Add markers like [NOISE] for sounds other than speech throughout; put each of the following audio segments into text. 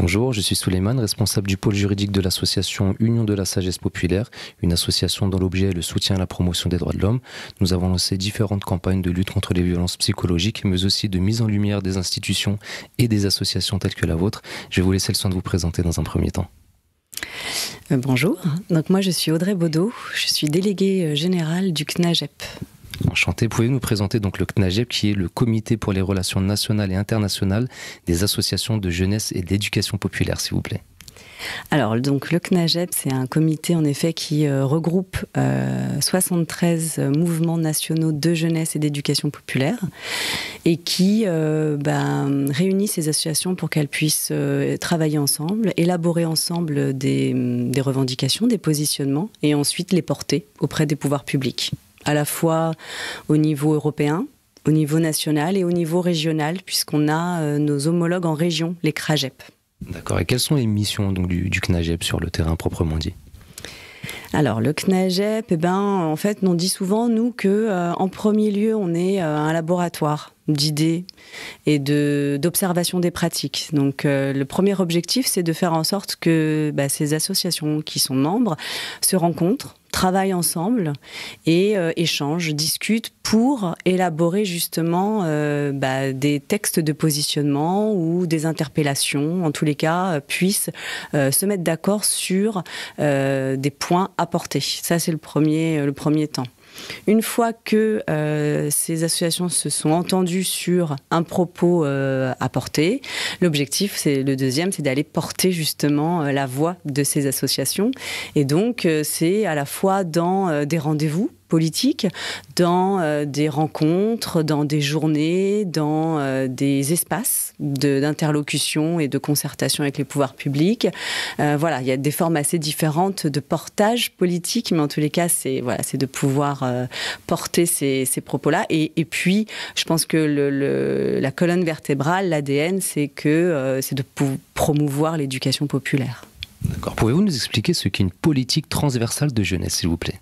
Bonjour, je suis Souleymane, responsable du pôle juridique de l'association Union de la Sagesse Populaire, une association dont l'objet est le soutien à la promotion des droits de l'homme. Nous avons lancé différentes campagnes de lutte contre les violences psychologiques, mais aussi de mise en lumière des institutions et des associations telles que la vôtre. Je vais vous laisser le soin de vous présenter dans un premier temps. Euh, bonjour, donc moi je suis Audrey Baudot, je suis déléguée euh, générale du CNAGEP, Enchanté. Pouvez-vous nous présenter donc le CNAGEP, qui est le Comité pour les relations nationales et internationales des associations de jeunesse et d'éducation populaire, s'il vous plaît alors, donc, le CNAGEP, c'est un comité en effet qui euh, regroupe 73 euh, mouvements nationaux de jeunesse et d'éducation populaire et qui euh, ben, réunit ces associations pour qu'elles puissent travailler ensemble, élaborer ensemble des revendications, des positionnements et ensuite les porter auprès des pouvoirs publics à la fois au niveau européen, au niveau national et au niveau régional, puisqu'on a euh, nos homologues en région, les CRAGEP. D'accord. Et quelles sont les missions donc, du, du CNAGEP sur le terrain proprement dit alors le CNAGEP, eh ben, en fait, on dit souvent nous que euh, en premier lieu, on est euh, un laboratoire d'idées et de d'observation des pratiques. Donc le premier objectif, c'est de faire en sorte que bah, ces associations qui sont membres se rencontrent, travaillent ensemble et euh, échangent, discutent pour élaborer justement euh, bah, des textes de positionnement ou des interpellations, en tous les cas, euh, puissent euh, se mettre d'accord sur des points apportés. Ça, c'est le premier, le premier temps. Une fois que euh, ces associations se sont entendues sur un propos euh, à porter, l'objectif, c'est le deuxième, c'est d'aller porter justement euh, la voix de ces associations. Et donc, c'est à la fois dans des rendez-vous politique dans euh, des rencontres, dans des journées, dans euh, des espaces d'interlocution et de concertation avec les pouvoirs publics. Euh, voilà, il y a des formes assez différentes de portage politique, mais en tous les cas, c'est voilà, c'est de pouvoir porter ces, ces propos-là. Et, puis, je pense que la colonne vertébrale, l'ADN, c'est que c'est de promouvoir l'éducation populaire. D'accord. Pouvez-vous nous expliquer ce qu'est une politique transversale de jeunesse, s'il vous plaît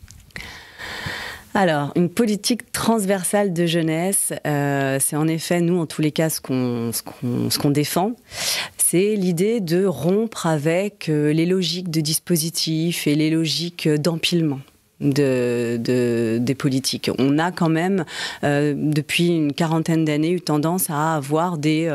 alors, une politique transversale de jeunesse, euh, c'est en effet, nous, en tous les cas, ce qu'on défend. C'est l'idée de rompre avec euh, les logiques de dispositifs et les logiques d'empilement. des politiques. On a quand même, euh, depuis une quarantaine d'années, eu tendance à avoir des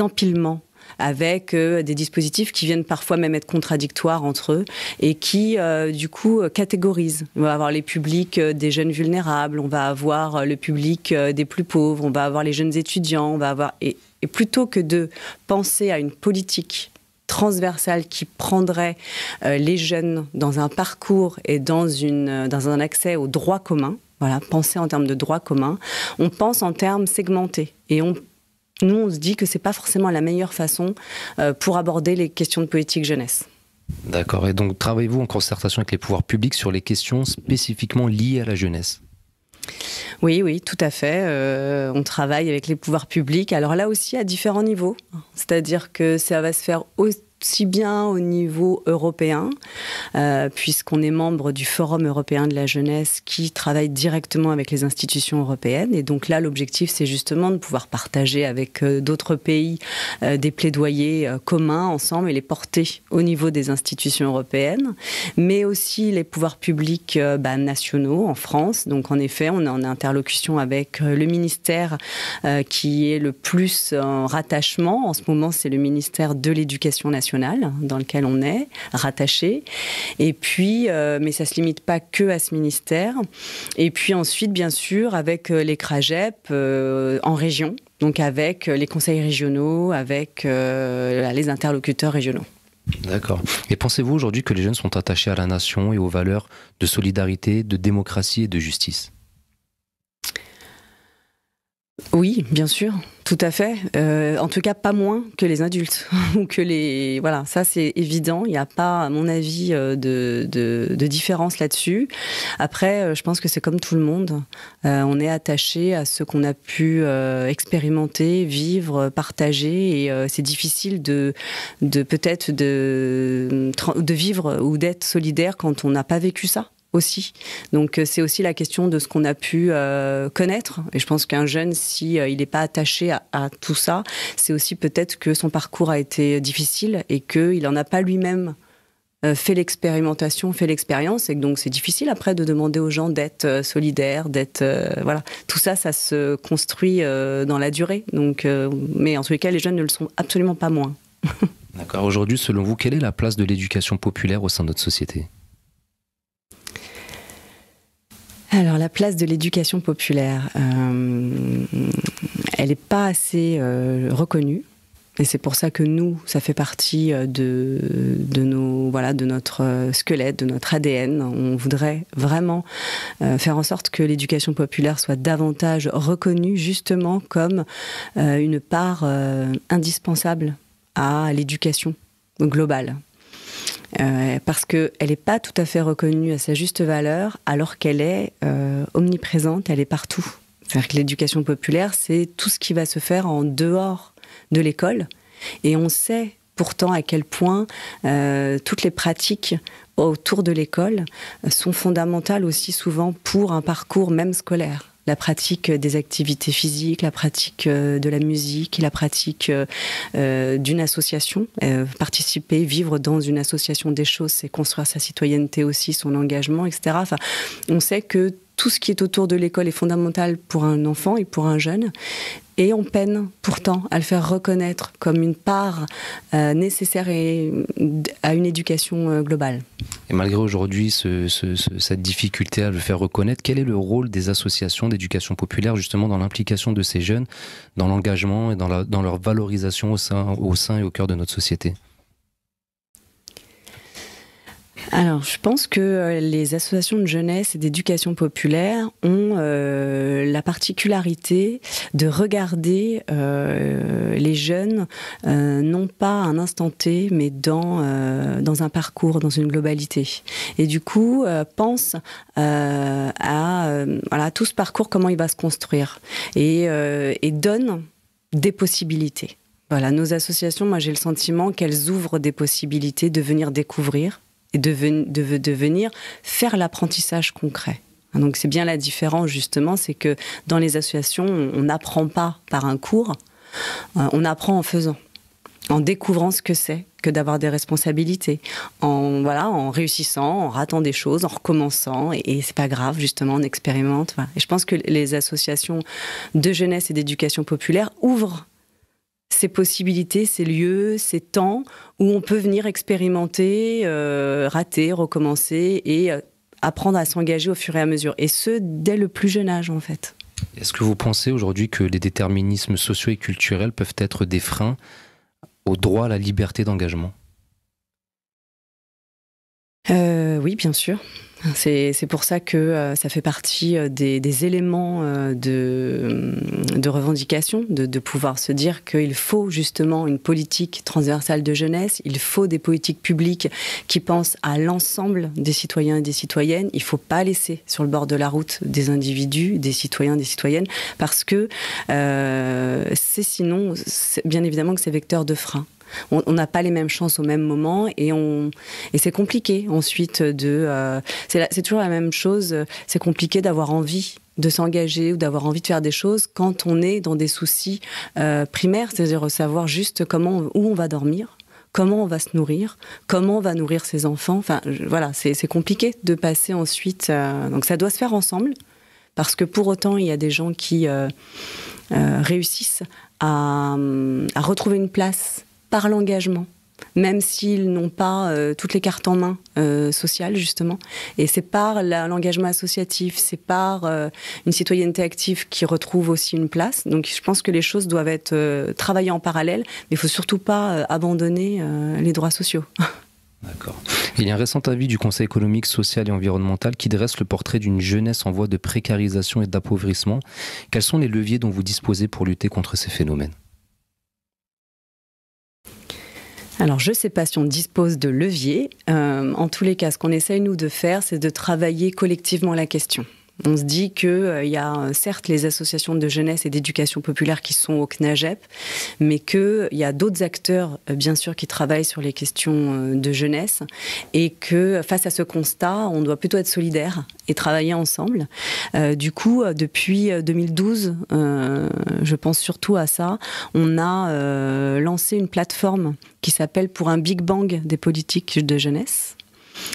empilements avec euh, des dispositifs qui viennent parfois même être contradictoires entre eux et qui, euh, du coup, euh, catégorisent. On va avoir les publics des jeunes vulnérables, on va avoir le public des plus pauvres, on va avoir les jeunes étudiants, on va avoir... et, plutôt que de penser à une politique transversale qui prendrait les jeunes dans un parcours et dans, une, dans un accès aux droits communs. Voilà, penser en termes de droits communs. On pense en termes segmentés et on nous, on se dit que c'est pas forcément la meilleure façon euh, pour aborder les questions de politique jeunesse. D'accord. Et donc, travaillez-vous en concertation avec les pouvoirs publics sur les questions spécifiquement liées à la jeunesse oui, oui, tout à fait. Euh, on travaille avec les pouvoirs publics. Alors là aussi, à différents niveaux. C'est-à-dire que ça va se faire aussi si bien au niveau européen, euh, puisqu'on est membre du Forum européen de la jeunesse qui travaille directement avec les institutions européennes. Et donc là, l'objectif, c'est justement de pouvoir partager avec euh, d'autres pays euh, des plaidoyers communs ensemble et les porter au niveau des institutions européennes, mais aussi les pouvoirs publics bah, nationaux en France. Donc en effet, on est en interlocution avec le ministère qui est le plus en rattachement. En ce moment, c'est le ministère de l'Éducation nationale dans lequel on est rattaché. Et puis, euh, mais ça se limite pas que à ce ministère. Et puis ensuite, bien sûr, avec euh, les CRAGEP euh, en région, donc avec les conseils régionaux, avec les interlocuteurs régionaux. D'accord. Et pensez-vous aujourd'hui que les jeunes sont attachés à la nation et aux valeurs de solidarité, de démocratie et de justice oui, bien sûr. Tout à fait. Euh, en tout cas, pas moins que les adultes [LAUGHS] ou que les. Voilà, ça c'est évident. Il n'y a pas, à mon avis, euh, de, différence là-dessus. Après, euh, je pense que c'est comme tout le monde. on est attaché à ce qu'on a pu expérimenter, vivre, partager, et c'est difficile de, de peut-être de, de vivre ou d'être solidaire quand on n'a pas vécu ça aussi. Donc euh, c'est aussi la question de ce qu'on a pu euh, connaître. Et je pense qu'un jeune, si euh, il n'est pas attaché à, tout ça, c'est aussi peut-être que son parcours a été difficile et qu'il n'en a pas lui-même fait l'expérimentation, fait l'expérience, et donc c'est difficile après de demander aux gens d'être solidaires, d'être voilà. Tout ça, ça se construit dans la durée. Donc, mais en tous les cas, les jeunes ne le sont absolument pas moins. [LAUGHS] D'accord. Aujourd'hui, selon vous, quelle est la place de l'éducation populaire au sein de notre société Alors la place de l'éducation populaire, euh, elle n'est pas assez euh, reconnue. Et c'est pour ça que nous, ça fait partie euh, de, de, nos, voilà, de notre squelette, de notre ADN. On voudrait vraiment faire en sorte que l'éducation populaire soit davantage reconnue justement comme une part indispensable à l'éducation globale. Euh, parce qu'elle n'est pas tout à fait reconnue à sa juste valeur, alors qu'elle est euh, omniprésente, elle est partout. cest que l'éducation populaire, c'est tout ce qui va se faire en dehors de l'école. Et on sait pourtant à quel point euh, toutes les pratiques autour de l'école sont fondamentales aussi souvent pour un parcours même scolaire la pratique euh, des activités physiques, la pratique euh, de la musique, la pratique euh, d'une association. participer, vivre dans une association des choses, c'est construire sa citoyenneté aussi, son engagement, etc. on sait que tout ce qui est autour de l'école est fondamental pour un enfant et pour un jeune. Et on peine pourtant à le faire reconnaître comme une part euh, nécessaire à une éducation euh, globale. Et malgré aujourd'hui cette difficulté à le faire reconnaître, quel est le rôle des associations d'éducation populaire justement dans l'implication de ces jeunes, dans l'engagement et dans, leur valorisation au sein, au sein et au cœur de notre société alors, je pense que euh, les associations de jeunesse et d'éducation populaire ont euh, la particularité de regarder euh, les jeunes non pas à un instant T, mais dans, un parcours, dans une globalité. Et du coup, pense à, voilà, tout ce parcours, comment il va se construire, et, et donne des possibilités. Voilà, nos associations, moi j'ai le sentiment qu'elles ouvrent des possibilités de venir découvrir, et de, venir faire l'apprentissage concret. Hein, donc c'est bien la différence justement, c'est que dans les associations, on n'apprend pas par un cours, euh, on apprend en faisant, en découvrant ce que c'est que d'avoir des responsabilités, en voilà, en réussissant, en ratant des choses, en recommençant, et, c'est pas grave justement, on expérimente. Et je pense que les associations de jeunesse et d'éducation populaire ouvrent ces possibilités, ces lieux, ces temps où on peut venir expérimenter, euh, rater, recommencer et euh, apprendre à s'engager au fur et à mesure. Et ce, dès le plus jeune âge, en fait. Est-ce que vous pensez aujourd'hui que les déterminismes sociaux et culturels peuvent être des freins au droit à la liberté d'engagement euh, oui, bien sûr. C'est pour ça que euh, ça fait partie euh, des, éléments de, revendication, de, pouvoir se dire qu'il faut justement une politique transversale de jeunesse, il faut des politiques publiques qui pensent à l'ensemble des citoyens et des citoyennes. Il ne faut pas laisser sur le bord de la route des individus, des citoyens, des citoyennes, parce que c'est sinon, bien évidemment, que c'est vecteur de frein on n'a pas les mêmes chances au même moment et, c'est compliqué ensuite de. Euh, c'est toujours la même chose, c'est compliqué d'avoir envie de s'engager ou d'avoir envie de faire des choses quand on est dans des soucis euh, primaires, c'est-à-dire savoir juste comment, où on va dormir, comment on va se nourrir, comment on va nourrir ses enfants. Enfin, voilà, c'est compliqué de passer ensuite. Euh, donc ça doit se faire ensemble, parce que pour autant, il y a des gens qui réussissent à retrouver une place par l'engagement même s'ils n'ont pas euh, toutes les cartes en main euh, sociales, justement. Et c'est par l'engagement associatif, c'est par euh, une citoyenneté active qui retrouve aussi une place. Donc je pense que les choses doivent être euh, travaillées en parallèle, mais il ne faut surtout pas abandonner les droits sociaux. [LAUGHS] D'accord. Il y a un récent avis du Conseil économique, social et environnemental qui dresse le portrait d'une jeunesse en voie de précarisation et d'appauvrissement. Quels sont les leviers dont vous disposez pour lutter contre ces phénomènes Alors, je ne sais pas si on dispose de leviers, euh, en tous les cas, ce qu'on essaye, nous, de faire, c'est de travailler collectivement la question. On se dit qu'il euh, y a euh, certes les associations de jeunesse et d'éducation populaire qui sont au CNAGEP, mais qu'il euh, y a d'autres acteurs, bien sûr, qui travaillent sur les questions de jeunesse, et que face à ce constat, on doit plutôt être solidaire et travailler ensemble. du coup, depuis 2012, je pense surtout à ça, on a lancé une plateforme qui s'appelle Pour un Big Bang des politiques de jeunesse.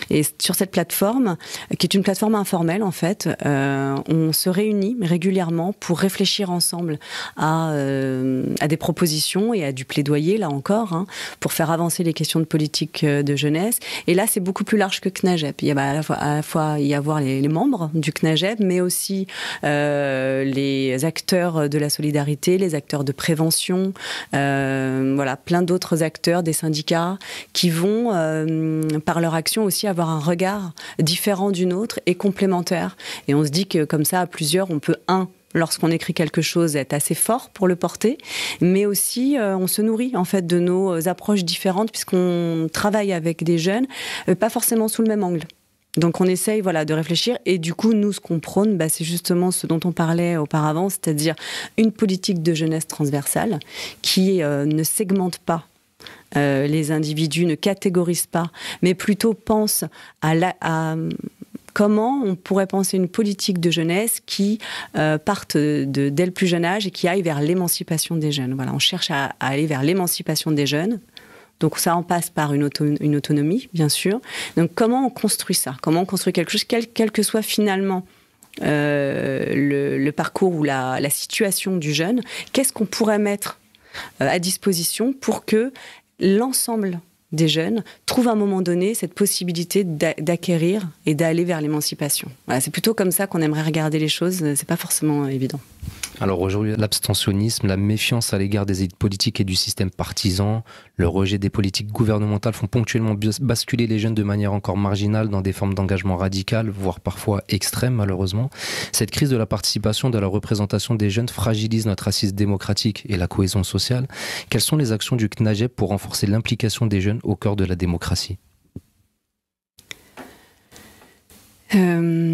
Et sur cette plateforme, qui est une plateforme informelle en fait, euh, on se réunit régulièrement pour réfléchir ensemble à, euh, à des propositions et à du plaidoyer, là encore, hein, pour faire avancer les questions de politique euh, de jeunesse. Et là, c'est beaucoup plus large que CNAGEP. Il y a bah, à la fois, à y avoir les, les, membres du CNAGEP, mais aussi les acteurs de la solidarité, les acteurs de prévention, voilà, plein d'autres acteurs, des syndicats, qui vont, par leur action aussi, avoir un regard différent d'une autre et complémentaire. Et on se dit que comme ça, à plusieurs, on peut, un, lorsqu'on écrit quelque chose, être assez fort pour le porter, mais aussi euh, on se nourrit en fait de nos euh, approches différentes puisqu'on travaille avec des jeunes, euh, pas forcément sous le même angle. Donc on essaye voilà de réfléchir et du coup nous ce qu'on prône bah, c'est justement ce dont on parlait auparavant, c'est-à-dire une politique de jeunesse transversale qui ne segmente pas euh, les individus ne catégorisent pas, mais plutôt pensent à, comment on pourrait penser une politique de jeunesse qui euh, parte dès le plus jeune âge et qui aille vers l'émancipation des jeunes. Voilà, on cherche à, aller vers l'émancipation des jeunes. Donc ça en passe par une, autonomie, bien sûr. Donc comment on construit ça Comment on construit quelque chose, quel, que soit finalement euh, le, parcours ou la situation du jeune Qu'est-ce qu'on pourrait mettre euh, à disposition pour que l'ensemble des jeunes trouvent à un moment donné cette possibilité d'acquérir et d'aller vers l'émancipation. c'est plutôt comme ça qu'on aimerait regarder les choses, euh, c'est pas forcément euh, évident. Alors aujourd'hui, l'abstentionnisme, la méfiance à l'égard des élites politiques et du système partisan, le rejet des politiques gouvernementales font ponctuellement basculer les jeunes de manière encore marginale dans des formes d'engagement radical, voire parfois extrême malheureusement. Cette crise de la participation, de la représentation des jeunes fragilise notre assise démocratique et la cohésion sociale. Quelles sont les actions du CNAGEP pour renforcer l'implication des jeunes au cœur de la démocratie euh,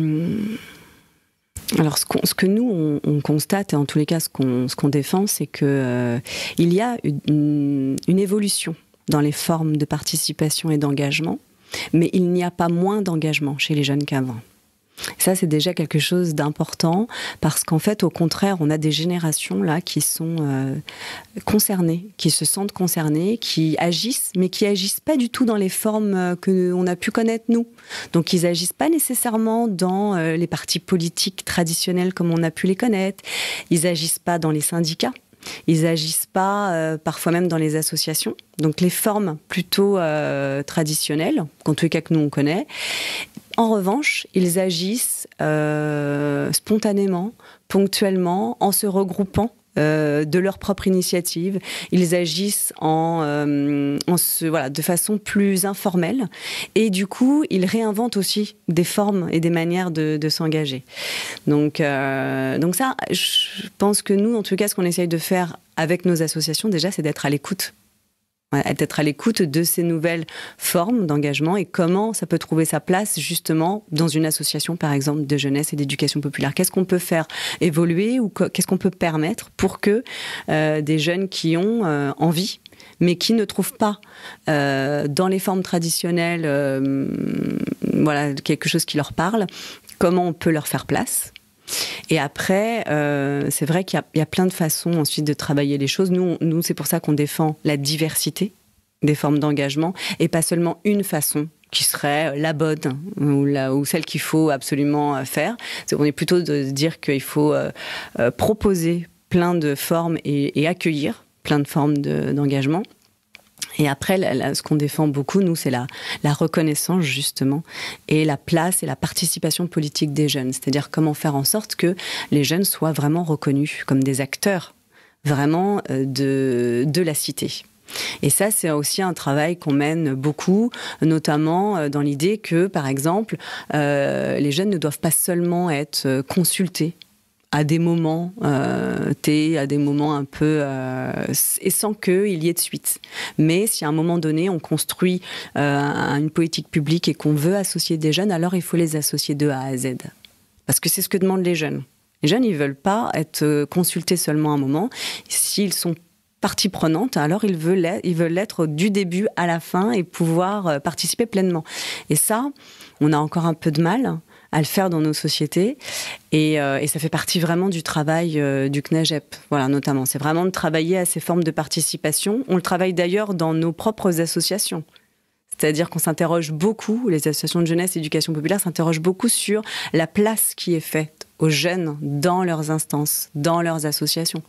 alors ce, que nous on, constate et en tous les cas ce qu'on défend, c'est que euh, il y a une, une, évolution dans les formes de participation et d'engagement, mais il n'y a pas moins d'engagement chez les jeunes qu'avant. Ça, c'est déjà quelque chose d'important parce qu'en fait, au contraire, on a des générations là qui sont euh, concernées, qui se sentent concernées, qui agissent, mais qui agissent pas du tout dans les formes euh, que on a pu connaître nous. Donc, ils agissent pas nécessairement dans euh, les partis politiques traditionnels comme on a pu les connaître. Ils agissent pas dans les syndicats. Ils agissent pas parfois même dans les associations, donc les formes plutôt traditionnelles, qu'en tout cas que nous on connaît. En revanche, ils agissent euh, spontanément, ponctuellement, en se regroupant euh, de leur propre initiative. Ils agissent euh, de façon plus informelle et du coup, ils réinventent aussi des formes et des manières de, s'engager. Donc, donc ça, je pense que nous, en tout cas, ce qu'on essaye de faire avec nos associations, déjà, c'est d'être à l'écoute être à l'écoute de ces nouvelles formes d'engagement et comment ça peut trouver sa place justement dans une association, par exemple, de jeunesse et d'éducation populaire. Qu'est-ce qu'on peut faire évoluer ou qu'est-ce qu'on peut permettre pour que euh, des jeunes qui ont euh, envie mais qui ne trouvent pas euh, dans les formes traditionnelles voilà quelque chose qui leur parle comment on peut leur faire place et après, euh, c'est vrai qu'il y, a plein de façons ensuite de travailler les choses. Nous, c'est pour ça qu'on défend la diversité des formes d'engagement et pas seulement une façon qui serait la bonne hein, ou, celle qu'il faut absolument euh, faire. on est plutôt de dire qu'il faut euh, proposer plein de formes et, accueillir plein de formes d'engagement. Et après, ce qu'on défend beaucoup, nous, c'est la, reconnaissance, justement, et la place et la participation politique des jeunes. C'est-à-dire comment faire en sorte que les jeunes soient vraiment reconnus comme des acteurs, vraiment, euh, de, la cité. Et ça, c'est aussi un travail qu'on mène beaucoup, notamment euh, dans l'idée que, par exemple, euh, les jeunes ne doivent pas seulement être consultés à des moments euh, à des moments un peu... Euh, et sans que il y ait de suite. Mais si à un moment donné, on construit euh, une politique publique et qu'on veut associer des jeunes, alors il faut les associer de A à Z. Parce que c'est ce que demandent les jeunes. Les jeunes, ils veulent pas être euh, consultés seulement un moment. S'ils sont partie prenante, alors ils veulent, ils veulent l'être du début à la fin et pouvoir participer pleinement. Et ça, on a encore un peu de mal à le faire dans nos sociétés. Et, euh, ça fait partie vraiment du travail euh, du CNEGEP, voilà, notamment. C'est vraiment de travailler à ces formes de participation. On le travaille d'ailleurs dans nos propres associations. C'est-à-dire qu'on s'interroge beaucoup, les associations de jeunesse et éducation populaire s'interrogent beaucoup sur la place qui est faite aux jeunes dans leurs instances, dans leurs associations.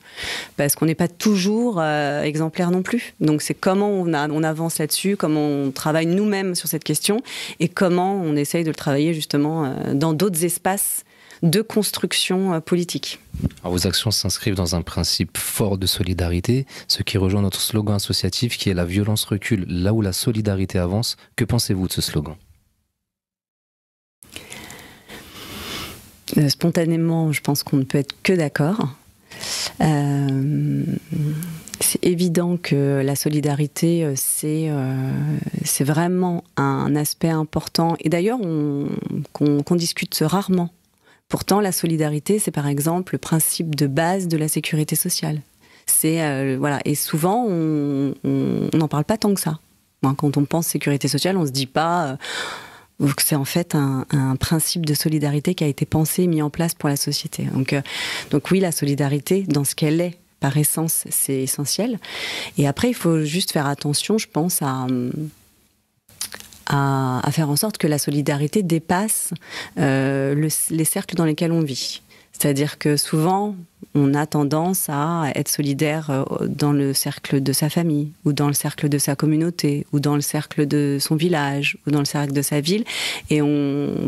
Parce qu'on n'est pas toujours exemplaires euh, exemplaire non plus. Donc c'est comment on, on avance là-dessus, comment on travaille nous-mêmes sur cette question et comment on essaye de le travailler justement euh, dans d'autres espaces de construction euh, politique. Alors vos actions s'inscrivent dans un principe fort de solidarité, ce qui rejoint notre slogan associatif qui est la violence recule là où la solidarité avance. Que pensez-vous de ce slogan Euh, spontanément, je pense qu'on ne peut être que d'accord. Euh, c'est évident que la solidarité, euh, c'est vraiment un aspect important. Et d'ailleurs, qu'on discute rarement. Pourtant, la solidarité, c'est par exemple le principe de base de la sécurité sociale. C'est voilà, et souvent on n'en parle pas tant que ça. Quand on pense sécurité sociale, on se dit pas c'est en fait un, principe de solidarité qui a été pensé et mis en place pour la société. Euh, donc, oui, la solidarité, dans ce qu'elle est, par essence, c'est essentiel. Et après, il faut juste faire attention, je pense, à... faire en sorte que la solidarité dépasse euh, les cercles dans lesquels on vit. C'est-à-dire que souvent, on a tendance à être solidaire euh, dans le cercle de sa famille, ou dans le cercle de sa communauté, ou dans le cercle de son village, ou dans le cercle de sa ville. Et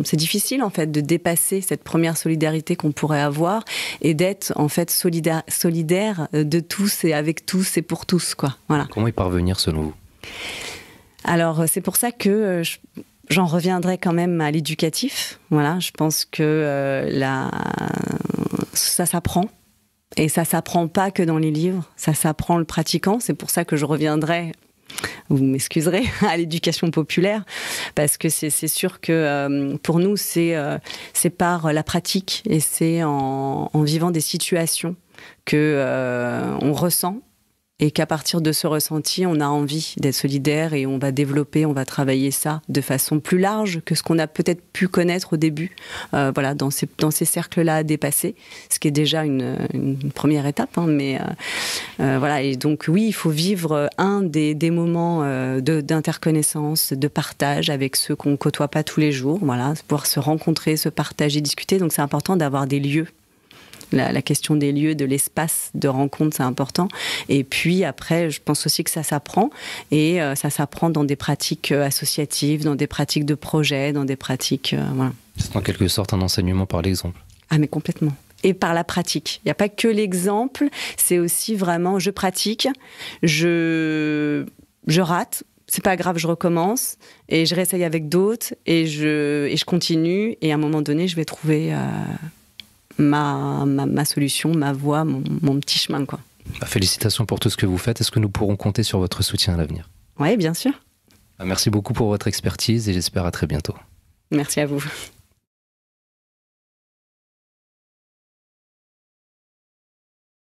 c'est difficile, en fait, de dépasser cette première solidarité qu'on pourrait avoir et d'être, en fait, solidaire, euh, de tous et avec tous et pour tous, quoi. Voilà. Comment y parvenir, selon vous alors, euh, c'est pour ça que j'en reviendrai quand même à l'éducatif. Voilà, je pense que euh, là, ça s'apprend. Et ça s'apprend pas que dans les livres, ça s'apprend le pratiquant. C'est pour ça que je reviendrai, vous m'excuserez, [LAUGHS] à l'éducation populaire, parce que c'est sûr que euh, pour nous, euh, c'est par la pratique et c'est en, en, vivant des situations que on ressent et qu'à partir de ce ressenti, on a envie d'être solidaire et on va développer, on va travailler ça de façon plus large que ce qu'on a peut-être pu connaître au début, euh, voilà, dans ces, dans ces cercles-là à dépasser, ce qui est déjà une, première étape. Hein, mais euh, euh, voilà, et donc oui, il faut vivre un des, moments d'interconnaissance, de, de, partage avec ceux qu'on côtoie pas tous les jours, voilà, pouvoir se rencontrer, se partager, discuter. Donc c'est important d'avoir des lieux la, question des lieux, de l'espace de rencontre, c'est important. Et puis après, je pense aussi que ça s'apprend et euh, ça s'apprend dans des pratiques euh, associatives, dans des pratiques de projet, dans des pratiques. Euh, c'est en quelque sorte un enseignement par l'exemple. Ah mais complètement et par la pratique. Il n'y a pas que l'exemple, c'est aussi vraiment je pratique, je, je rate, c'est pas grave, je recommence et je réessaye avec d'autres et je, je continue et à un moment donné, je vais trouver ma, ma, solution, ma voie, mon, petit chemin. Quoi. Bah, félicitations pour tout ce que vous faites. Est-ce que nous pourrons compter sur votre soutien à l'avenir Oui, bien sûr. Bah, merci beaucoup pour votre expertise et j'espère à très bientôt. Merci à vous.